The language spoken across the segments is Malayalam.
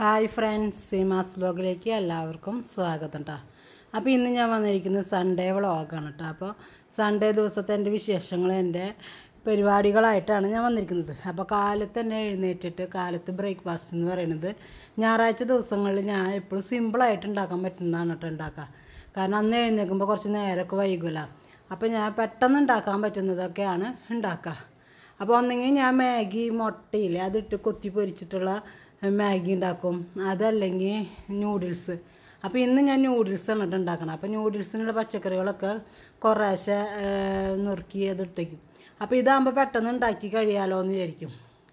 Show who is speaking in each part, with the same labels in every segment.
Speaker 1: ഹായ് ഫ്രണ്ട്സ് സീമാസ് വ്ലോഗിലേക്ക് എല്ലാവർക്കും സ്വാഗതം കേട്ടോ അപ്പോൾ ഇന്ന് ഞാൻ വന്നിരിക്കുന്നത് സൺഡേ വ്ളോഗാണ് കേട്ടോ അപ്പോൾ സൺഡേ ദിവസത്തെ എൻ്റെ വിശേഷങ്ങൾ എൻ്റെ പരിപാടികളായിട്ടാണ് ഞാൻ വന്നിരിക്കുന്നത് അപ്പോൾ കാലത്ത് തന്നെ എഴുന്നേറ്റിട്ട് കാലത്ത് ബ്രേക്ക്ഫാസ്റ്റ് എന്ന് പറയുന്നത് ഞായറാഴ്ച ദിവസങ്ങളിൽ ഞാൻ എപ്പോഴും സിമ്പിളായിട്ട് ഉണ്ടാക്കാൻ പറ്റുന്നതാണ് കേട്ടോ ഉണ്ടാക്കുക കാരണം അന്ന് എഴുന്നേൽക്കുമ്പോൾ കുറച്ച് നേരമൊക്കെ വൈകില്ല അപ്പോൾ ഞാൻ പെട്ടെന്ന് ഉണ്ടാക്കാൻ പറ്റുന്നതൊക്കെയാണ് ഉണ്ടാക്കുക അപ്പോൾ ഒന്നെങ്കിൽ ഞാൻ മാഗി മുട്ടയില്ലേ അതിട്ട് കൊത്തി പൊരിച്ചിട്ടുള്ള മാഗി ഉണ്ടാക്കും അതല്ലെങ്കിൽ ന്യൂഡിൽസ് അപ്പോൾ ഇന്ന് ഞാൻ ന്യൂഡിൽസ് എന്നിട്ട് ഉണ്ടാക്കണം അപ്പോൾ ന്യൂഡിൽസിനുള്ള പച്ചക്കറികളൊക്കെ കുറേശ്ശെ നുറുക്കി അതിട്ടേക്കും അപ്പോൾ ഇതാകുമ്പോൾ പെട്ടെന്ന് ഉണ്ടാക്കി കഴിയാലോ എന്ന് വിചാരിക്കും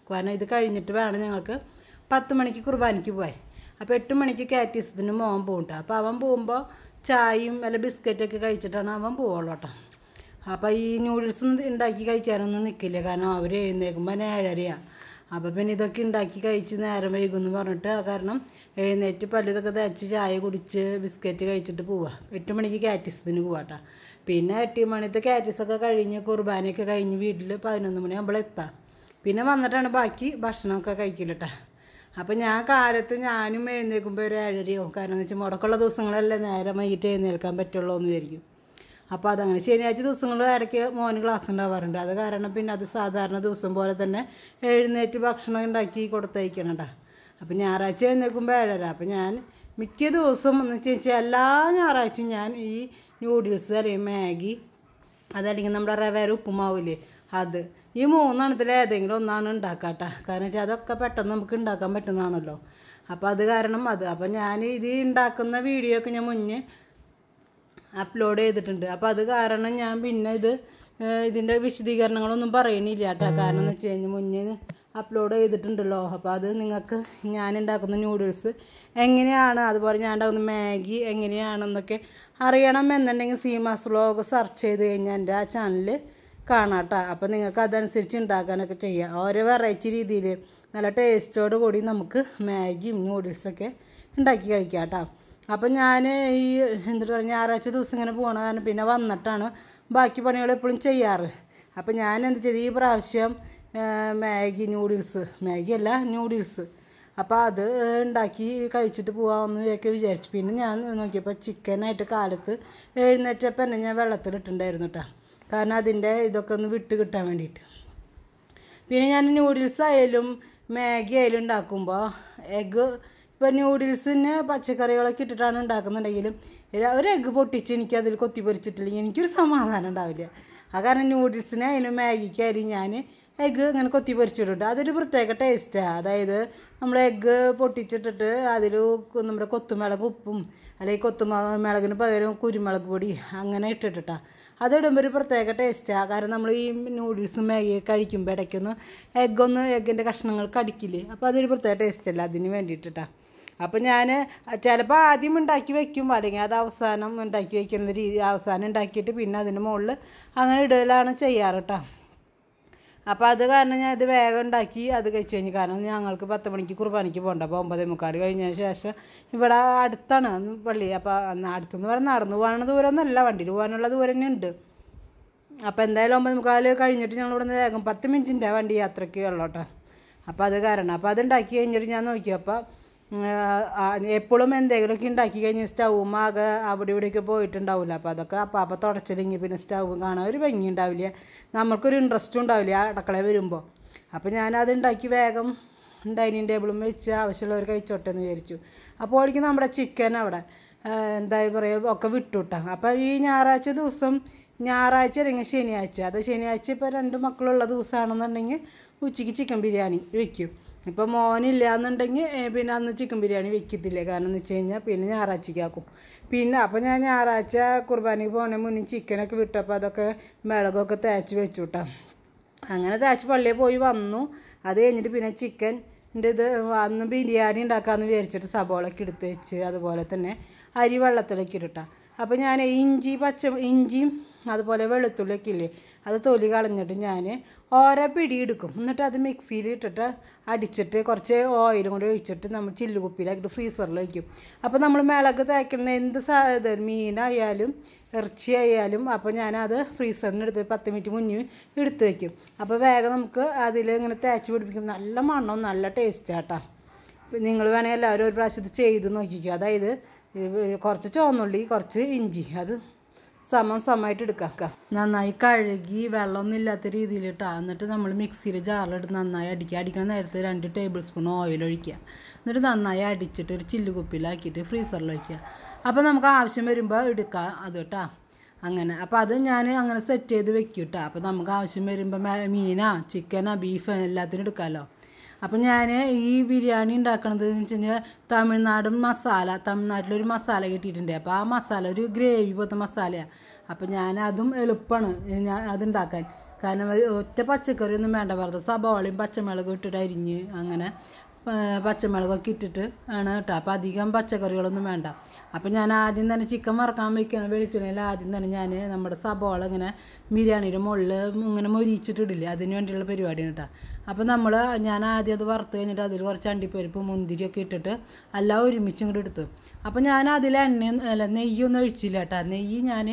Speaker 1: കാരണം ഇത് കഴിഞ്ഞിട്ട് വേണം ഞങ്ങൾക്ക് പത്ത് മണിക്ക് കുർബാനയ്ക്ക് പോയി അപ്പോൾ എട്ട് മണിക്ക് കാറ്റീസത്തിന് മോൻ പോകും അപ്പോൾ അവൻ പോകുമ്പോൾ ചായയും അല്ല ബിസ്ക്കറ്റൊക്കെ കഴിച്ചിട്ടാണ് അവൻ പോവുള്ളൂ കേട്ടോ അപ്പോൾ ഈ ന്യൂഡിൽസ് ഉണ്ടാക്കി കഴിക്കാനൊന്നും നിൽക്കില്ല കാരണം അവർ എഴുന്നേൽക്കുമ്പോൾ ഏഴരയാണ് അപ്പോൾ പിന്നെ ഇതൊക്കെ ഉണ്ടാക്കി കഴിച്ച് നേരം വൈകുമെന്ന് പറഞ്ഞിട്ട് കാരണം എഴുന്നേറ്റ് പല്ലിതൊക്കെ തേച്ച് ചായ കുടിച്ച് ബിസ്ക്കറ്റ് കഴിച്ചിട്ട് പോവുക എട്ട് മണിക്ക് കാറ്റിസത്തിന് പോവാട്ടോ പിന്നെ എട്ട് മണിത്തെ കാറ്റിസൊക്കെ കഴിഞ്ഞ് കുർബാനയൊക്കെ കഴിഞ്ഞ് വീട്ടിൽ പതിനൊന്ന് നമ്മൾ എത്താം പിന്നെ വന്നിട്ടാണ് ബാക്കി ഭക്ഷണമൊക്കെ കഴിക്കലട്ടാ അപ്പം ഞാൻ കാലത്ത് ഞാനും എഴുന്നേൽക്കുമ്പോൾ ഒരു ഏഴരയോ കാരണം എന്ന് വെച്ചാൽ മുടക്കുള്ള ദിവസങ്ങളല്ലേ നേരം വൈകിട്ട് എഴുന്നേൽക്കാൻ പറ്റുള്ളൂ എന്ന് വിചാരിക്കും അപ്പോൾ അതങ്ങനെ ശനിയാഴ്ച ദിവസങ്ങൾ ഇടയ്ക്ക് മോന് ക്ലാസ് ഉണ്ടാവാറുണ്ട് അത് കാരണം പിന്നെ അത് സാധാരണ ദിവസം പോലെ തന്നെ എഴുന്നേറ്റ് ഭക്ഷണം ഉണ്ടാക്കി കൊടുത്തയക്കണം കേട്ടോ അപ്പോൾ ഞായറാഴ്ച എഴുന്നേൽക്കുമ്പോൾ ഏഴര അപ്പോൾ ഞാൻ മിക്ക ദിവസം എന്ന് വെച്ച് കഴിഞ്ഞാൽ എല്ലാ ഞായറാഴ്ചയും ഞാൻ ഈ ന്യൂഡിൽസ് അല്ലെങ്കിൽ മാഗി അതല്ലെങ്കിൽ നമ്മുടെ റവേര ഉപ്പുമാവില്ലേ അത് ഈ മൂന്നെണ്ണത്തിൽ ഏതെങ്കിലും ഒന്നാണ് ഉണ്ടാക്കാട്ട കാരണം വെച്ചാൽ അതൊക്കെ പെട്ടെന്ന് നമുക്ക് ഉണ്ടാക്കാൻ പറ്റുന്നതാണല്ലോ അപ്പോൾ അത് കാരണം അത് അപ്പോൾ ഞാൻ ഇത് ഉണ്ടാക്കുന്ന വീഡിയോ ഒക്കെ ഞാൻ മുന്നേ അപ്ലോഡ് ചെയ്തിട്ടുണ്ട് അപ്പോൾ അത് കാരണം ഞാൻ പിന്നെ ഇത് ഇതിൻ്റെ വിശദീകരണങ്ങളൊന്നും പറയണില്ല കേട്ടോ കാരണം എന്ന് വെച്ച് കഴിഞ്ഞാൽ മുന്നേ അപ്ലോഡ് ചെയ്തിട്ടുണ്ടല്ലോ അപ്പോൾ അത് നിങ്ങൾക്ക് ഞാൻ ഉണ്ടാക്കുന്ന ന്യൂഡിൽസ് എങ്ങനെയാണ് അതുപോലെ ഞാൻ ഉണ്ടാക്കുന്ന മാഗി എങ്ങനെയാണെന്നൊക്കെ അറിയണം എന്നുണ്ടെങ്കിൽ സീമാസ് വ്ലോഗ് സെർച്ച് ചെയ്ത് കഴിഞ്ഞാൽ എൻ്റെ ആ ചാനൽ കാണാം കേട്ടോ അപ്പോൾ നിങ്ങൾക്ക് അതനുസരിച്ച് ഉണ്ടാക്കാനൊക്കെ ചെയ്യാം ഓരോ വെറൈറ്റി രീതിയിൽ നല്ല ടേസ്റ്റോട് കൂടി നമുക്ക് മാഗിയും ന്യൂഡിൽസൊക്കെ ഉണ്ടാക്കി കഴിക്കാം കേട്ടോ അപ്പം ഞാൻ ഈ എന്നിട്ട് പറഞ്ഞ ഞായറാഴ്ച ദിവസം ഇങ്ങനെ പോകണതാണ് പിന്നെ വന്നിട്ടാണ് ബാക്കി പണികൾ എപ്പോഴും ചെയ്യാറ് അപ്പം ഞാൻ എന്ത് ചെയ്തു ഈ പ്രാവശ്യം മാഗി ന്യൂഡിൽസ് മാഗി അല്ല ന്യൂഡിൽസ് അപ്പോൾ അത് ഉണ്ടാക്കി കഴിച്ചിട്ട് ഒക്കെ വിചാരിച്ചു പിന്നെ ഞാൻ നോക്കിയപ്പോൾ ചിക്കനായിട്ട് കാലത്ത് എഴുന്നേറ്റപ്പോൾ തന്നെ ഞാൻ വെള്ളത്തിലിട്ടുണ്ടായിരുന്നു കേട്ടോ കാരണം അതിൻ്റെ ഇതൊക്കെ ഒന്ന് വിട്ട് കിട്ടാൻ വേണ്ടിയിട്ട് പിന്നെ ഞാൻ ന്യൂഡിൽസ് ആയാലും മാഗി ആയാലും ഉണ്ടാക്കുമ്പോൾ എഗ്ഗ് ഇപ്പം ന്യൂഡിൽസിന് പച്ചക്കറികളൊക്കെ ഇട്ടിട്ടാണ് ഉണ്ടാക്കുന്നുണ്ടെങ്കിലും ഒരു എഗ്ഗ് പൊട്ടിച്ച് എനിക്കതിൽ അതിൽ കൊത്തി പൊരിച്ചിട്ടില്ലെങ്കിൽ എനിക്കൊരു സമാധാനം ഉണ്ടാവില്ല ആ കാരണം ന്യൂഡിൽസിന് അതിന് മാഗിക്കായാലും ഞാൻ എഗ്ഗ് ഇങ്ങനെ കൊത്തി പൊരിച്ചിട്ടുണ്ട് അതൊരു പ്രത്യേക ടേസ്റ്റാണ് അതായത് നമ്മൾ എഗ്ഗ് പൊട്ടിച്ചിട്ടിട്ട് അതിൽ നമ്മുടെ കൊത്തുമുളക് ഉപ്പും അല്ലെങ്കിൽ കൊത്തുമിളകിന് പകരം കുരുമുളക് പൊടി അങ്ങനെ ഇട്ടിട്ടിട്ടാണ് അതിടുമ്പോൾ ഒരു പ്രത്യേക ടേസ്റ്റാണ് കാരണം നമ്മൾ ഈ നൂഡിൽസും മാഗി കഴിക്കുമ്പോൾ ഇടയ്ക്കൊന്ന് എഗ്ഗൊന്ന് എഗ്ഗിൻ്റെ കഷ്ണങ്ങൾ കടിക്കില്ലേ അപ്പോൾ അതൊരു പ്രത്യേക ടേസ്റ്റല്ല അതിന് വേണ്ടിയിട്ടിട്ടാണ് അപ്പം ഞാൻ ചിലപ്പോൾ ആദ്യം ഉണ്ടാക്കി വെക്കും അല്ലെങ്കിൽ അത് അവസാനം ഉണ്ടാക്കി വയ്ക്കുന്ന രീതി അവസാനം ഉണ്ടാക്കിയിട്ട് പിന്നെ അതിന് മുകളിൽ അങ്ങനെ ഇടലാണ് ചെയ്യാറ് കേട്ടോ അപ്പോൾ അത് കാരണം ഞാൻ ഇത് വേഗം ഉണ്ടാക്കി അത് കഴിച്ച് കഴിഞ്ഞു കാരണം ഞങ്ങൾക്ക് പത്ത് മണിക്ക് കുർബാനയ്ക്ക് പോകണ്ട അപ്പോൾ ഒമ്പതേ മുക്കാൽ കഴിഞ്ഞതിന് ശേഷം ഇവിടെ അടുത്താണ് പള്ളി അപ്പോൾ അടുത്തെന്ന് പറഞ്ഞാൽ നടന്നു പോകാനുള്ള ദൂരമൊന്നുമല്ല വണ്ടിയിൽ പോകാനുള്ള ദൂരം തന്നെ ഉണ്ട് അപ്പോൾ എന്തായാലും ഒമ്പത് മുക്കാൽ കഴിഞ്ഞിട്ട് ഞങ്ങൾ ഇവിടെ നിന്ന് വേഗം പത്ത് മിനിറ്റിൻ്റെ വണ്ടി യാത്രയ്ക്ക് ഉള്ളൂ അപ്പോൾ അത് കാരണം അപ്പോൾ ഉണ്ടാക്കി കഴിഞ്ഞിട്ട് ഞാൻ നോക്കിയപ്പോൾ എപ്പോഴും എന്തെങ്കിലുമൊക്കെ ഉണ്ടാക്കി കഴിഞ്ഞാൽ സ്റ്റൗവും ആകെ അവിടെ ഇവിടെയൊക്കെ പോയിട്ടുണ്ടാവില്ല അപ്പോൾ അതൊക്കെ അപ്പം അപ്പം തുടച്ചില്ലെങ്കിൽ പിന്നെ സ്റ്റൗവും കാണാൻ ഒരു ഭംഗി ഉണ്ടാവില്ല നമുക്കൊരു ഇൻട്രസ്റ്റും ഉണ്ടാവില്ല ആ അടുക്കള വരുമ്പോൾ അപ്പോൾ ഞാനത് ഉണ്ടാക്കി വേഗം ഡൈനിങ് ടേബിളും വെച്ച് ആവശ്യമുള്ളവർ കഴിച്ചോട്ടെ എന്ന് വിചാരിച്ചു അപ്പോൾ എനിക്ക് നമ്മുടെ ചിക്കൻ അവിടെ എന്താ പറയുക ഒക്കെ വിട്ടുവിട്ടാം അപ്പോൾ ഈ ഞായറാഴ്ച ദിവസം ഞായറാഴ്ച അല്ലെങ്കിൽ ശനിയാഴ്ച അത് ശനിയാഴ്ച ഇപ്പോൾ രണ്ട് മക്കളുള്ള ദിവസമാണെന്നുണ്ടെങ്കിൽ ഉച്ചയ്ക്ക് ചിക്കൻ ബിരിയാണി വയ്ക്കും ഇപ്പോൾ മോനില്ല എന്നുണ്ടെങ്കിൽ പിന്നെ അന്ന് ചിക്കൻ ബിരിയാണി വെക്കത്തില്ല കാരണം എന്ന് വെച്ച് കഴിഞ്ഞാൽ പിന്നെ ഞായറാഴ്ചക്കാക്കും പിന്നെ അപ്പോൾ ഞാൻ ഞായറാഴ്ച കുർബാനയ്ക്ക് പോകുന്ന മുന്നിൽ ചിക്കനൊക്കെ വിട്ടപ്പോൾ അതൊക്കെ മുളകൊക്കെ തേച്ച് വെച്ചു അങ്ങനെ തേച്ച് പള്ളിയിൽ പോയി വന്നു അത് കഴിഞ്ഞിട്ട് പിന്നെ ചിക്കൻ്റെ ഇത് അന്ന് ബിരിയാണി ഉണ്ടാക്കാമെന്ന് വിചാരിച്ചിട്ട് സബോളൊക്കെ എടുത്ത് വെച്ച് അതുപോലെ തന്നെ അരി വെള്ളത്തിലേക്ക് ഇട്ടിട്ടാണ് അപ്പോൾ ഞാൻ ഇഞ്ചി പച്ച ഇഞ്ചിയും അതുപോലെ വെളുത്തുള്ളിയൊക്കെ ഇല്ലേ അത് തൊലി കളഞ്ഞിട്ട് ഞാൻ ഓരോ പിടി എന്നിട്ട് അത് മിക്സിയിൽ ഇട്ടിട്ട് അടിച്ചിട്ട് കുറച്ച് ഓയിലും കൂടി ഒഴിച്ചിട്ട് നമ്മൾ ചില്ലുകുപ്പിയിലാക്കിയിട്ട് ഫ്രീസറിൽ വയ്ക്കും അപ്പോൾ നമ്മൾ മിളക് തേക്കുന്ന എന്ത് ഇത് മീനായാലും ഇറച്ചിയായാലും അപ്പോൾ ഞാനത് ഫ്രീസറിന് എടുത്ത് പത്ത് മിനിറ്റ് മുന്നിൽ എടുത്ത് വയ്ക്കും അപ്പോൾ വേഗം നമുക്ക് അതിൽ ഇങ്ങനെ തേച്ച് പിടിപ്പിക്കും നല്ല മണ്ണും നല്ല ടേസ്റ്റാട്ടാ നിങ്ങൾ വേണമെങ്കിൽ എല്ലാവരും ഒരു പ്രാവശ്യം ഇത് ചെയ്ത് നോക്കിക്കും അതായത് കുറച്ച് ചുവന്നുള്ളി കുറച്ച് ഇഞ്ചി അത് സമം സമമായിട്ട് എടുക്കാം നന്നായി കഴുകി വെള്ളമൊന്നും ഇല്ലാത്ത രീതിയിൽ ഇട്ടാ എന്നിട്ട് നമ്മൾ മിക്സിയിൽ ജാറിലിട്ട് നന്നായി അടിക്കുക അടിക്കണ നേരത്തെ രണ്ട് ടേബിൾ സ്പൂൺ ഓയിൽ ഒഴിക്കുക എന്നിട്ട് നന്നായി അടിച്ചിട്ട് ഒരു ചില്ല് കുപ്പിയിലാക്കിയിട്ട് ഫ്രീസറിൽ വയ്ക്കുക അപ്പോൾ നമുക്ക് ആവശ്യം വരുമ്പോൾ എടുക്കാം അത് കേട്ടോ അങ്ങനെ അപ്പോൾ അത് ഞാൻ അങ്ങനെ സെറ്റ് ചെയ്ത് വെക്കും കേട്ടോ അപ്പോൾ നമുക്ക് ആവശ്യം വരുമ്പോൾ മീനാ ചിക്കനാ ബീഫ് എല്ലാത്തിനും എടുക്കാമല്ലോ അപ്പം ഞാൻ ഈ ബിരിയാണി ഉണ്ടാക്കണത് എന്ന് വെച്ച് കഴിഞ്ഞാൽ തമിഴ്നാടൻ മസാല തമിഴ്നാട്ടിലൊരു മസാല കിട്ടിയിട്ടുണ്ട് അപ്പോൾ ആ മസാല ഒരു ഗ്രേവി പോലത്തെ മസാലയാണ് അപ്പം ഞാൻ അതും എളുപ്പമാണ് ഞാൻ അതുണ്ടാക്കാൻ കാരണം ഒറ്റ പച്ചക്കറിയൊന്നും വേണ്ട വെറുതെ സബോളയും പച്ചമുളകും ഇട്ടിട്ട് അരിഞ്ഞ് അങ്ങനെ പച്ചമുളകൊക്കെ ഇട്ടിട്ട് ആണ് കേട്ടോ അപ്പോൾ അധികം പച്ചക്കറികളൊന്നും വേണ്ട അപ്പം ഞാൻ ആദ്യം തന്നെ ചിക്കൻ വറക്കാൻ വയ്ക്കണം വെളിച്ചെണ്ണയിൽ ആദ്യം തന്നെ ഞാൻ നമ്മുടെ സബോള ഇങ്ങനെ ബിരിയാണിയുടെ മുകളിൽ ഇങ്ങനെ മൊരിച്ചിട്ടിടില്ലേ അതിന് വേണ്ടിയുള്ള പരിപാടിയാണ് കേട്ടോ അപ്പം നമ്മൾ ഞാൻ ആദ്യം അത് വറുത്ത് കഴിഞ്ഞിട്ട് അതിൽ കുറച്ച് അണ്ടിപ്പരിപ്പ് മുന്തിരിയൊക്കെ ഇട്ടിട്ട് എല്ലാം ഒരുമിച്ച് ഇങ്ങോട്ട് എടുത്തു അപ്പം ഞാൻ അതിൽ എണ്ണ അല്ല നെയ്യൊന്നും ഒഴിച്ചില്ല കേട്ടോ നെയ്യ് ഞാൻ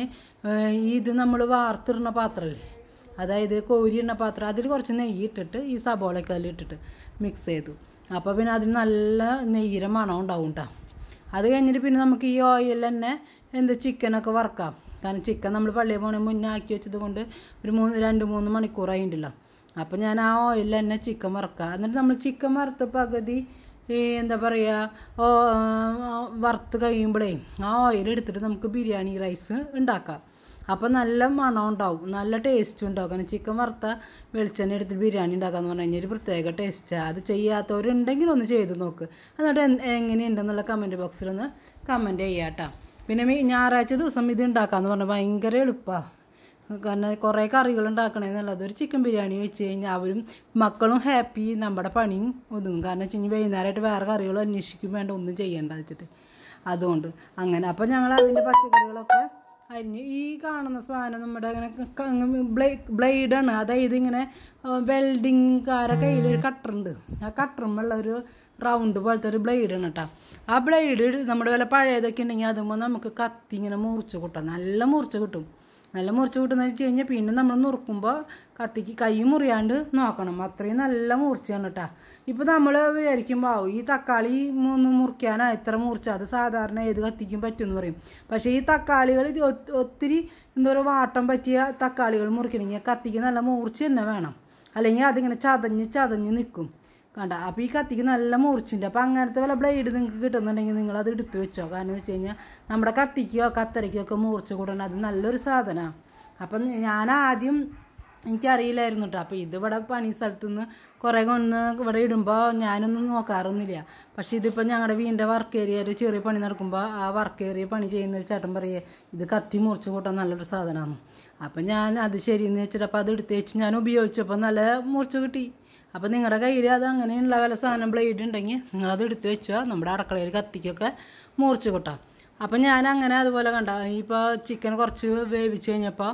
Speaker 1: ഇത് നമ്മൾ വാർത്തിടുന്ന പാത്രമല്ലേ അതായത് കോരിയിടുന്ന പാത്രം അതിൽ കുറച്ച് നെയ്യ് ഇട്ടിട്ട് ഈ സബോളൊക്കെ അതിൽ ഇട്ടിട്ട് മിക്സ് ചെയ്തു അപ്പോൾ പിന്നെ അതിന് നല്ല നെയ്യിര മണം ഉണ്ടാവും കേട്ടോ അത് കഴിഞ്ഞിട്ട് പിന്നെ നമുക്ക് ഈ ഓയിൽ തന്നെ എന്ത് ചിക്കനൊക്കെ വറക്കാം കാരണം ചിക്കൻ നമ്മൾ പള്ളിയിൽ പോകണ മുന്നേ ആക്കി വെച്ചത് കൊണ്ട് ഒരു മൂന്ന് രണ്ട് മൂന്ന് മണിക്കൂറായി ഉണ്ടല്ലോ അപ്പം ഞാൻ ആ ഓയിലിൽ തന്നെ ചിക്കൻ വറക്കുക എന്നിട്ട് നമ്മൾ ചിക്കൻ വറുത്ത പകുതി ഈ എന്താ പറയുക വറുത്ത് കഴിയുമ്പോഴേ ആ ഓയിൽ എടുത്തിട്ട് നമുക്ക് ബിരിയാണി റൈസ് ഉണ്ടാക്കാം അപ്പോൾ നല്ല മണം ഉണ്ടാവും നല്ല ടേസ്റ്റും ഉണ്ടാവും കാരണം ചിക്കൻ വറുത്ത വെളിച്ചെണ്ണ എടുത്ത് ബിരിയാണി ഉണ്ടാക്കാന്ന് പറഞ്ഞു കഴിഞ്ഞാൽ ഒരു പ്രത്യേക ടേസ്റ്റാണ് അത് ചെയ്യാത്തവരുണ്ടെങ്കിൽ ഒന്ന് ചെയ്ത് നോക്ക് എന്നിട്ട് എങ്ങനെയുണ്ടെന്നുള്ള കമൻറ്റ് ഒന്ന് കമൻറ്റ് ചെയ്യാട്ടോ പിന്നെ ഞായറാഴ്ച ദിവസം ഇത് ഉണ്ടാക്കാമെന്ന് പറഞ്ഞാൽ ഭയങ്കര എളുപ്പമാണ് കാരണം കുറേ കറികൾ ഉണ്ടാക്കണമെന്നുള്ളത് ഒരു ചിക്കൻ ബിരിയാണി വെച്ച് കഴിഞ്ഞാൽ അവരും മക്കളും ഹാപ്പി നമ്മുടെ പണിയും ഒതുങ്ങും കാരണം വെച്ച് കഴിഞ്ഞാൽ വൈകുന്നേരമായിട്ട് വേറെ കറികൾ അന്വേഷിക്കും വേണ്ട ഒന്നും ചെയ്യേണ്ട വെച്ചിട്ട് അതുകൊണ്ട് അങ്ങനെ അപ്പോൾ ഞങ്ങൾ അതിൻ്റെ പച്ചക്കറികളൊക്കെ അരിഞ്ഞ് ഈ കാണുന്ന സാധനം നമ്മുടെ അങ്ങനെ ബ്ലേ ബ്ലേഡാണ് അതായത് ഇങ്ങനെ വെൽഡിങ്കാരെ കയ്യിൽ ഒരു കട്ടറുണ്ട് ആ ഉള്ള ഒരു റൗണ്ട് പോലത്തെ ഒരു ബ്ലേഡാണ് കേട്ടോ ആ ബ്ലേഡ് നമ്മുടെ വല്ല പഴയതൊക്കെ ഉണ്ടെങ്കിൽ അതുമ്പോൾ നമുക്ക് കത്തി ഇങ്ങനെ മുറിച്ച് കൂട്ടാം നല്ല മുറിച്ച് കിട്ടും നല്ല മുറിച്ച് കിട്ടുന്ന വെച്ച് കഴിഞ്ഞാൽ പിന്നെ നമ്മൾ നുറുക്കുമ്പോൾ കത്തിക്ക് കൈ മുറിയാണ്ട് നോക്കണം അത്രയും നല്ല മുറിച്ചാണ് കേട്ടോ ഇപ്പോൾ നമ്മൾ വിചാരിക്കുമ്പോൾ ഈ തക്കാളി ഒന്ന് മുറിക്കാനാ എത്ര മുറിച്ച അത് സാധാരണ ഏത് കത്തിക്കും പറ്റുമെന്ന് പറയും പക്ഷേ ഈ തക്കാളികൾ ഒത്തിരി എന്താ പറയുക വാട്ടം പറ്റിയ തക്കാളികൾ മുറിക്കണമെങ്കിൽ കത്തിക്ക് നല്ല മൂർച്ച തന്നെ വേണം അല്ലെങ്കിൽ അതിങ്ങനെ ചതഞ്ഞ് ചതഞ്ഞ് നിൽക്കും കണ്ട അപ്പോൾ ഈ കത്തിക്ക് നല്ല മൂർച്ചുണ്ട് അപ്പോൾ അങ്ങനത്തെ വല്ല ബ്ലേഡ് നിങ്ങൾക്ക് കിട്ടുന്നുണ്ടെങ്കിൽ നിങ്ങളത് എടുത്തു വെച്ചോ കാരണം എന്ന് വെച്ച് കഴിഞ്ഞാൽ നമ്മുടെ കത്തിക്കോ കത്തരയ്ക്കോ ഒക്കെ മുറിച്ച് കൂടണം അത് നല്ലൊരു സാധനമാണ് അപ്പം ഞാൻ ആദ്യം എനിക്കറിയില്ലായിരുന്നു കേട്ടോ അപ്പോൾ ഇതിവിടെ പണി സ്ഥലത്തു നിന്ന് കുറേ കൊന്ന് ഇവിടെ ഇടുമ്പോൾ ഞാനൊന്നും നോക്കാറൊന്നുമില്ല പക്ഷേ ഇതിപ്പോൾ ഞങ്ങളുടെ വീടിൻ്റെ വർക്ക് ഏരിയ ഒരു ചെറിയ പണി നടക്കുമ്പോൾ ആ വർക്ക് ഏരിയ പണി ചെയ്യുന്ന ഒരു ചേട്ടൻ പറയേ ഇത് കത്തി മുറിച്ച് കൂട്ടാൻ നല്ലൊരു സാധനമാണ് അപ്പം ഞാൻ അത് ശരിയെന്ന് വെച്ചിട്ട് അപ്പോൾ അത് എടുത്ത് വെച്ച് ഞാൻ ഉപയോഗിച്ചപ്പോൾ നല്ല മുറിച്ച് കിട്ടി അപ്പോൾ നിങ്ങളുടെ കയ്യിൽ അത് അങ്ങനെയുള്ള വില സാധനം ബ്ലേഡ് ഉണ്ടെങ്കിൽ നിങ്ങളത് എടുത്തു വെച്ചാൽ നമ്മുടെ അടുക്കളയിൽ കത്തിക്കൊക്കെ മൂർച്ച് കൊട്ടാം അപ്പം ഞാൻ അങ്ങനെ അതുപോലെ കണ്ട ഇപ്പോൾ ചിക്കൻ കുറച്ച് വേവിച്ച് കഴിഞ്ഞപ്പോൾ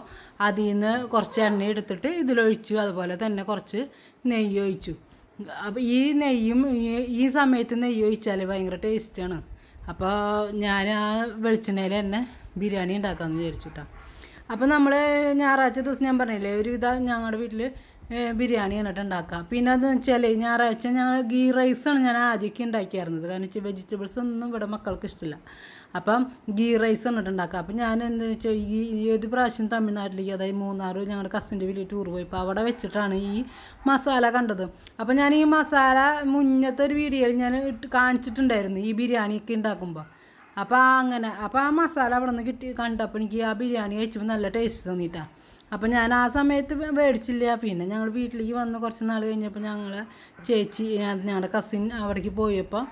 Speaker 1: അതിൽ നിന്ന് കുറച്ച് എണ്ണ എടുത്തിട്ട് ഇതിലൊഴിച്ചു അതുപോലെ തന്നെ കുറച്ച് നെയ്യ് ഒഴിച്ചു അപ്പോൾ ഈ നെയ്യും ഈ സമയത്ത് നെയ്യ് ഒഴിച്ചാൽ ഭയങ്കര ടേസ്റ്റാണ് അപ്പോൾ ഞാൻ ആ വെളിച്ചെണ്ണയിൽ തന്നെ ബിരിയാണി ഉണ്ടാക്കാമെന്ന് വിചാരിച്ചിട്ടാണ് അപ്പം അപ്പോൾ നമ്മൾ ഞായറാഴ്ച ദിവസം ഞാൻ പറഞ്ഞില്ലേ ഒരുവിധം ഞങ്ങളുടെ വീട്ടിൽ ബിരിയാണി എന്നിട്ട് ഉണ്ടാക്കാം പിന്നെ അതെന്ന് വെച്ചാൽ ഞായറാഴ്ച ഞങ്ങൾ ഗീ റൈസാണ് ഞാൻ ആദ്യമൊക്കെ ഉണ്ടാക്കിയായിരുന്നത് കാരണം വെച്ചാൽ വെജിറ്റബിൾസ് ഒന്നും ഇവിടെ മക്കൾക്ക് ഇഷ്ടമില്ല അപ്പം ഗീ റൈസ് എന്നിട്ട് ഉണ്ടാക്കാം അപ്പം ഞാൻ എന്താ വെച്ചാൽ ഈ ഒരു പ്രാവശ്യം തമിഴ്നാട്ടിലേക്ക് അതായത് മൂന്നാർ ഞങ്ങളുടെ കസിൻ്റെ വലിയ ടൂർ പോയി അപ്പോൾ അവിടെ വെച്ചിട്ടാണ് ഈ മസാല കണ്ടത് അപ്പം ഞാൻ ഈ മസാല മുന്നത്തെ ഒരു വീഡിയോയിൽ ഞാൻ കാണിച്ചിട്ടുണ്ടായിരുന്നു ഈ ബിരിയാണിയൊക്കെ ഉണ്ടാക്കുമ്പോൾ അപ്പോൾ അങ്ങനെ അപ്പോൾ ആ മസാല അവിടെ നിന്ന് കിട്ടി കണ്ടപ്പോൾ എനിക്ക് ആ ബിരിയാണി കഴിച്ചപ്പോൾ നല്ല ടേസ്റ്റ് തോന്നിയിട്ടാണ് അപ്പം ഞാൻ ആ സമയത്ത് മേടിച്ചില്ല പിന്നെ ഞങ്ങൾ വീട്ടിലേക്ക് വന്ന് കുറച്ച് നാൾ കഴിഞ്ഞപ്പോൾ ഞങ്ങൾ ചേച്ചി ഞങ്ങളുടെ കസിൻ അവിടേക്ക് പോയപ്പോൾ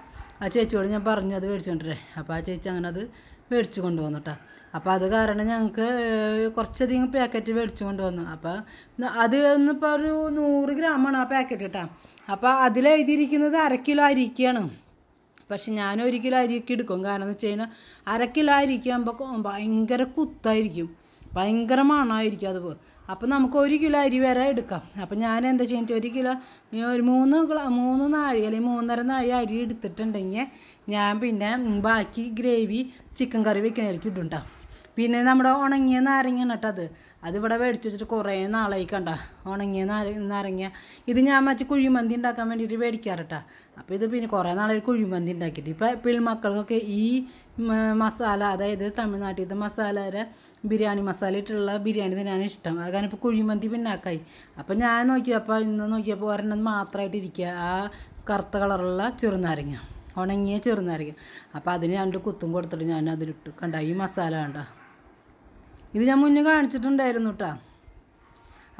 Speaker 1: ആ ചേച്ചിയോട് ഞാൻ പറഞ്ഞു അത് മേടിച്ചോണ്ടേ അപ്പോൾ ആ ചേച്ചി അങ്ങനെ അത് മേടിച്ചു കൊണ്ടുവന്നിട്ടാ അപ്പോൾ അത് കാരണം ഞങ്ങൾക്ക് കുറച്ചധികം പാക്കറ്റ് മേടിച്ചു കൊണ്ടുവന്നു അപ്പോൾ അത് ഇന്നിപ്പോൾ ഒരു നൂറ് ഗ്രാമാണ് ആ പാക്കറ്റ് കേട്ടാ അപ്പോൾ അതിലെഴുതിയിരിക്കുന്നത് അര കിലോ അരിക്കയാണ് പക്ഷെ ഞാൻ ഒരിക്കലും കിലോ എടുക്കും കാരണം എന്ന് വെച്ച് കഴിഞ്ഞാൽ അര കിലോ ഭയങ്കര കുത്തായിരിക്കും ഭയങ്കര മണമായിരിക്കും അത് അപ്പോൾ നമുക്ക് ഒരു കിലോ അരി വരെ എടുക്കാം അപ്പോൾ ഞാൻ എന്താ ചെയ്യുന്നത് ഒരു കിലോ ഒരു മൂന്ന് മൂന്ന് നാഴി അല്ലെങ്കിൽ മൂന്നര നാഴി അരി എടുത്തിട്ടുണ്ടെങ്കിൽ ഞാൻ പിന്നെ ബാക്കി ഗ്രേവി ചിക്കൻ കറി വെക്കണേലേക്ക് ഇടുണ്ട പിന്നെ നമ്മുടെ ഉണങ്ങിയ നാരങ്ങ അത് അതിവിടെ മേടിച്ച് വെച്ചിട്ട് കുറേ നാളായി കണ്ട ഉണങ്ങിയ നാരങ്ങ ഇത് ഞാൻ മറ്റ് കുഴിമന്തി ഉണ്ടാക്കാൻ വേണ്ടിയിട്ട് മേടിക്കാറട്ടാ അപ്പോൾ ഇത് പിന്നെ കുറേ നാളൊരു കുഴിമന്തി ഉണ്ടാക്കിയിട്ട് ഇപ്പോൾ പിള്ളമക്കൾക്കൊക്കെ ഈ മസാല അതായത് തമിഴ്നാട്ടിലത്തെ മസാലയുടെ ബിരിയാണി മസാല ഇട്ടുള്ള ബിരിയാണി തന്നെയാണ് ഇഷ്ടം അത് കാരണം ഇപ്പോൾ കുഴിമന്തി പിന്നാക്കായി അപ്പോൾ ഞാൻ നോക്കിയപ്പോൾ ഇന്ന് നോക്കിയപ്പോൾ ഒരെണ്ണം മാത്രമായിട്ട് ഇരിക്കുക ആ കറുത്ത കളറുള്ള ചെറുനാരങ്ങ ഉണങ്ങിയ ചെറുനാരങ്ങ അപ്പോൾ അതിന് രണ്ട് കുത്തും കൊടുത്തിട്ട് ഞാൻ അതിലിട്ട് കണ്ട ഈ മസാല വേണ്ട ഇത് ഞാൻ മുന്നേ കാണിച്ചിട്ടുണ്ടായിരുന്നു കേട്ടോ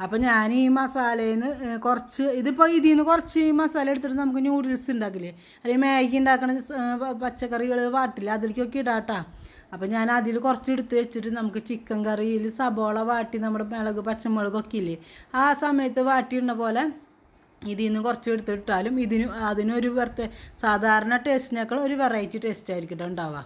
Speaker 1: അപ്പോൾ ഞാൻ ഈ മസാലയിൽ നിന്ന് കുറച്ച് ഇതിപ്പോൾ ഇതിൽ നിന്ന് കുറച്ച് ഈ മസാല എടുത്തിട്ട് നമുക്ക് ന്യൂഡിൽസ് ഉണ്ടാക്കില്ലേ അല്ലെങ്കിൽ മാഗി ഉണ്ടാക്കണ പച്ചക്കറികൾ വാട്ടില്ല അതിലേക്കൊക്കെ ഇടാട്ടാ അപ്പോൾ ഞാൻ അതിൽ കുറച്ച് എടുത്ത് വെച്ചിട്ട് നമുക്ക് ചിക്കൻ കറിയിൽ സബോള വാട്ടി നമ്മുടെ മിളക് പച്ചമുളകൊക്കെ ഇല്ലേ ആ സമയത്ത് വാട്ടിയിടുന്ന പോലെ ഇതിൽ നിന്ന് കുറച്ച് എടുത്തിട്ടാലും ഇതിന് അതിനൊരു വെറുതെ സാധാരണ ടേസ്റ്റിനേക്കാൾ ഒരു വെറൈറ്റി ടേസ്റ്റ് ആയിരിക്കും ഉണ്ടാവുക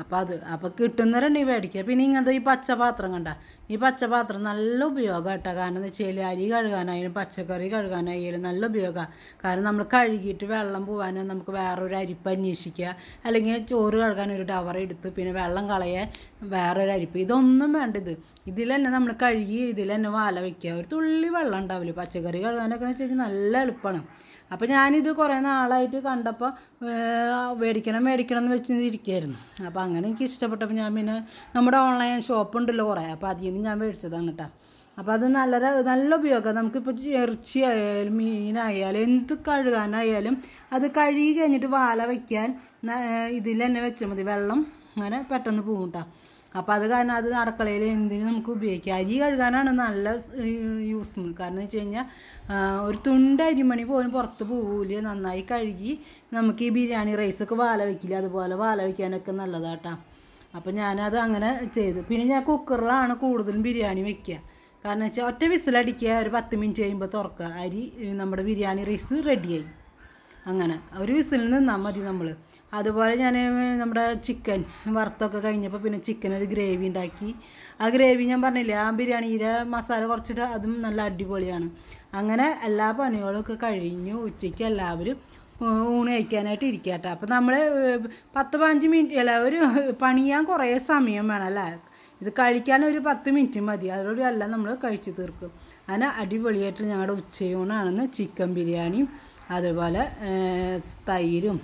Speaker 1: അപ്പോൾ അത് അപ്പോൾ കിട്ടുന്നവരുണ്ട് ഈ മേടിക്കുക പിന്നെ ഇങ്ങനത്തെ ഈ പച്ച പാത്രം കണ്ട ഈ പച്ച പാത്രം നല്ല ഉപയോഗം കേട്ടോ കാരണം എന്ന് വെച്ചാൽ അരി കഴുകാനായാലും പച്ചക്കറി കഴുകാനായാലും നല്ല ഉപയോഗമാണ് കാരണം നമ്മൾ കഴുകിയിട്ട് വെള്ളം പോകാനോ നമുക്ക് വേറൊരു അരിപ്പ് അന്വേഷിക്കുക അല്ലെങ്കിൽ ചോറ് കഴുകാൻ ഒരു ടവർ എടുത്ത് പിന്നെ വെള്ളം കളയാൻ വേറൊരു അരിപ്പ് ഇതൊന്നും വേണ്ട ഇത് ഇതിൽ തന്നെ നമ്മൾ കഴുകി ഇതിൽ തന്നെ വാല വയ്ക്കുക ഒരു തുള്ളി വെള്ളം ഉണ്ടാവില്ല പച്ചക്കറി കഴുകാനൊക്കെ എന്ന് വെച്ചാൽ നല്ല എളുപ്പമാണ് അപ്പോൾ ഞാനിത് കുറേ നാളായിട്ട് കണ്ടപ്പോൾ മേടിക്കണം മേടിക്കണം എന്ന് വെച്ച് ഇരിക്കുകയായിരുന്നു അപ്പോൾ അങ്ങനെ എനിക്ക് ഇഷ്ടപ്പെട്ടപ്പോൾ ഞാൻ പിന്നെ നമ്മുടെ ഓൺലൈൻ ഷോപ്പ് ഉണ്ടല്ലോ കുറേ അപ്പോൾ അതിൽ നിന്ന് ഞാൻ മേടിച്ചതാണ് കേട്ടോ അപ്പോൾ അത് നല്ല നല്ല ഉപയോഗം നമുക്കിപ്പോൾ ഇറച്ചി ആയാലും മീനായാലും എന്ത് കഴുകാനായാലും അത് കഴുകി കഴിഞ്ഞിട്ട് വാല വയ്ക്കാൻ ഇതിൽ തന്നെ വെച്ചാൽ മതി വെള്ളം അങ്ങനെ പെട്ടെന്ന് പോകും കേട്ടോ അപ്പോൾ അത് കാരണം അത് അടുക്കളയിൽ എന്തിനും നമുക്ക് ഉപയോഗിക്കാം അരി കഴുകാനാണ് നല്ല യൂസ് കാരണം എന്ന് വെച്ച് കഴിഞ്ഞാൽ ഒരു തുണ്ട് അരിമണി പോലും പുറത്ത് പോവില്ല നന്നായി കഴുകി നമുക്ക് ഈ ബിരിയാണി റൈസൊക്കെ വാല വയ്ക്കില്ല അതുപോലെ വാല വയ്ക്കാനൊക്കെ നല്ലതാട്ടാ അപ്പോൾ ഞാനത് അങ്ങനെ ചെയ്തു പിന്നെ ഞാൻ കുക്കറിലാണ് കൂടുതലും ബിരിയാണി വയ്ക്കുക കാരണം വെച്ചാൽ ഒറ്റ വിസിലടിക്കുക ഒരു പത്ത് മിനിറ്റ് കഴിയുമ്പോൾ തുറക്കുക അരി നമ്മുടെ ബിരിയാണി റൈസ് റെഡിയായി അങ്ങനെ ഒരു വിസിൽ നിന്നാൽ മതി നമ്മൾ അതുപോലെ ഞാൻ നമ്മുടെ ചിക്കൻ വറുത്തൊക്കെ കഴിഞ്ഞപ്പോൾ പിന്നെ ചിക്കൻ ഒരു ഗ്രേവി ഉണ്ടാക്കി ആ ഗ്രേവി ഞാൻ പറഞ്ഞില്ലേ ആ ബിരിയാണിയിലെ മസാല കുറച്ചിട്ട് അതും നല്ല അടിപൊളിയാണ് അങ്ങനെ എല്ലാ പണികളൊക്കെ കഴിഞ്ഞു ഉച്ചയ്ക്ക് എല്ലാവരും ഊണ് കഴിക്കാനായിട്ട് ഇരിക്കുക കേട്ടോ അപ്പോൾ നമ്മൾ പത്ത് പതിനഞ്ച് മിനിറ്റ് അല്ല ഒരു പണിയാൻ കുറേ സമയം വേണം അല്ലേ ഇത് കഴിക്കാൻ ഒരു പത്ത് മിനിറ്റ് മതി അതോടെ എല്ലാം നമ്മൾ കഴിച്ചു തീർക്കും അങ്ങനെ അടിപൊളിയായിട്ട് ഞങ്ങളുടെ ഉച്ചയൂണാണെന്ന് ചിക്കൻ ബിരിയാണിയും അതുപോലെ തൈരും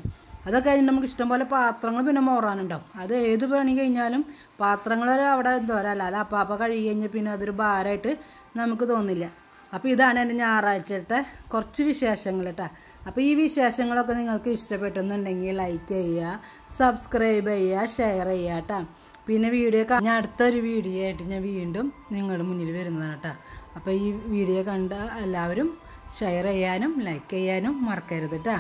Speaker 1: അതൊക്കെ കഴിഞ്ഞ് നമുക്ക് ഇഷ്ടംപോലെ പാത്രങ്ങൾ പിന്നെ മോറാനുണ്ടാവും അത് ഏത് പണി കഴിഞ്ഞാലും പാത്രങ്ങൾ അവിടെ എന്തോ അല്ല അപ്പം കഴുകി കഴിഞ്ഞാൽ പിന്നെ അതൊരു ഭാരമായിട്ട് നമുക്ക് തോന്നില്ല അപ്പോൾ ഇതാണ് എൻ്റെ ഞായറാഴ്ചത്തെ കുറച്ച് വിശേഷങ്ങൾ കേട്ടോ അപ്പോൾ ഈ വിശേഷങ്ങളൊക്കെ നിങ്ങൾക്ക് ഇഷ്ടപ്പെട്ടെന്നുണ്ടെങ്കിൽ ലൈക്ക് ചെയ്യുക സബ്സ്ക്രൈബ് ചെയ്യുക ഷെയർ ചെയ്യുക കേട്ടോ പിന്നെ വീഡിയോ ഞാൻ അടുത്തൊരു വീഡിയോ ആയിട്ട് ഞാൻ വീണ്ടും നിങ്ങളുടെ മുന്നിൽ വരുന്നതാണ് കേട്ടോ അപ്പോൾ ഈ വീഡിയോ കണ്ട എല്ലാവരും ഷെയർ ചെയ്യാനും ലൈക്ക് ചെയ്യാനും മറക്കരുത് കേട്ടോ